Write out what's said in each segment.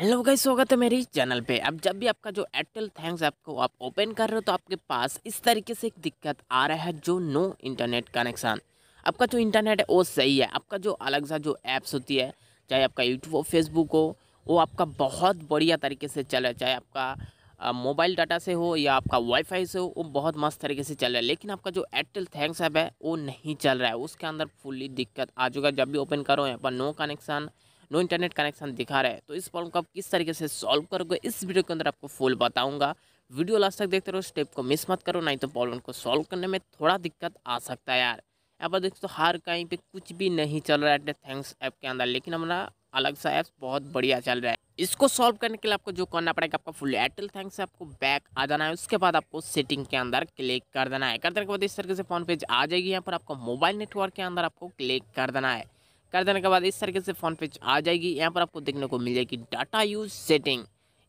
hello guys स्वागत है मेरे चैनल पे अब जब भी आपका जो एयरटेल थैंक्स ऐप को आप ओपन कर रहे हो तो आपके पास इस तरीके से एक दिक्कत आ रहा है जो नो इंटरनेट कनेक्शन आपका जो इंटरनेट है वो सही है आपका जो अलग सा जो ऐप्स होती है चाहे आपका यूट्यूब हो फेसबुक हो वो आपका बहुत बढ़िया तरीके से चल रहा है चाहे आपका मोबाइल डाटा से हो या आपका वाईफाई से हो वो बहुत मस्त तरीके से चल रहा है लेकिन आपका जो एयरटेल थैंक्स ऐप है वो नहीं चल रहा है उसके अंदर फुल्ली दिक्कत आ चुका है जब भी ओपन करो यहाँ पर no connection no internet connection दिखा रहा है तो इस प्रॉब्लम को आप किस तरीके से सॉल्व करोगे इस वीडियो के अंदर आपको फुल बताऊंगा वीडियो लास्ट तक देखते रहो स्टेप को मिस मत करो नहीं तो प्रॉब्लम को सॉल्व करने में थोड़ा दिक्कत आ सकता है यार यहाँ पर तो हर कहीं पर कुछ भी नहीं चल रहा है थैंक्स ऐप के अंदर लेकिन हमारा अलग सा ऐप बहुत बढ़िया चल रहा है इसको सॉल्व करने के लिए आपको जो करना पड़ेगा आपका फुल एयरटेल थैंक्स आपको बैक आ जाना है उसके बाद आपको सेटिंग के अंदर क्लिक कर देना है कर देने के बाद इस तरीके से फोन पेज आ जाएगी यहाँ पर आपको मोबाइल नेटवर्क के अंदर आपको क्लिक कर देना है कर देने के बाद इस तरीके से फोन पेज आ जाएगी यहाँ पर आपको देखने को मिल जाएगी डाटा यूज सेटिंग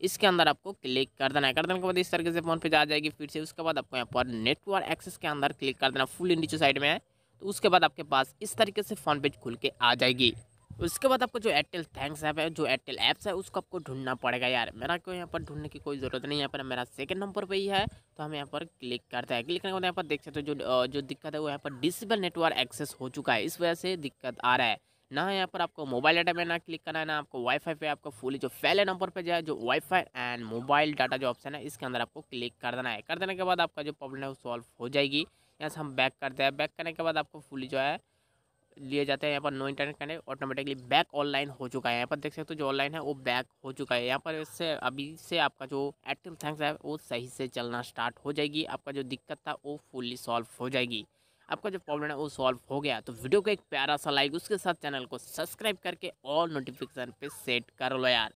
इसके अंदर आपको क्लिक कर देना है कर देने के बाद इस तरीके से फोन पेज आ जाएगी फिर से उसके बाद आपको यहाँ पर नेटवर्क एक्सेस के अंदर क्लिक कर देना फुल इंडिचो साइड में है तो उसके बाद आपके पास इस तरीके से फोन पेज खुल के आ जाएगी उसके बाद आपको जो एयरटेल थैंक्स ऐप है जो एयरटेल ऐप्स है उसको आपको ढूंढना पड़ेगा यार मेरा को यहाँ पर ढूंढने की कोई ज़रूरत नहीं है यहाँ पर मेरा सेकंड नंबर पे ही है तो हम यहाँ पर क्लिक करते हैं क्लिक करने के बाद यहाँ पर देख सकते हो जो जो दिक्कत है वो यहाँ पर डिसेबल नेटवर्क एक्सेस हो चुका है इस वजह से दिक्कत आ रहा है ना यहाँ पर आपको मोबाइल डाटा में ना क्लिक करना है ना आपको वाईफाई पे आपको फुली जो पहले नंबर पे जाए जो वाईफाई एंड मोबाइल डाटा जो ऑप्शन है इसके अंदर आपको क्लिक कर देना है कर देने के बाद आपका जो प्रॉब्लम है वो सॉल्व हो जाएगी यहाँ से हम बैक करते हैं बैक करने के बाद आपको फुल जो है लिए जाते हैं यहाँ पर no internet connect automatically back online हो चुका है यहाँ पर देख सकते हो तो जो ऑनलाइन है वो बैक हो चुका है यहाँ पर इससे अभी से आपका जो एक्टिव थैंक्स है वो सही से चलना स्टार्ट हो जाएगी आपका जो दिक्कत था वो फुल्ली सॉल्व हो जाएगी आपका जो प्रॉब्लम है वो सॉल्व हो गया तो वीडियो को एक प्यारा सा लाइक उसके साथ चैनल को सब्सक्राइब करके और नोटिफिकेशन पे सेट कर लो यार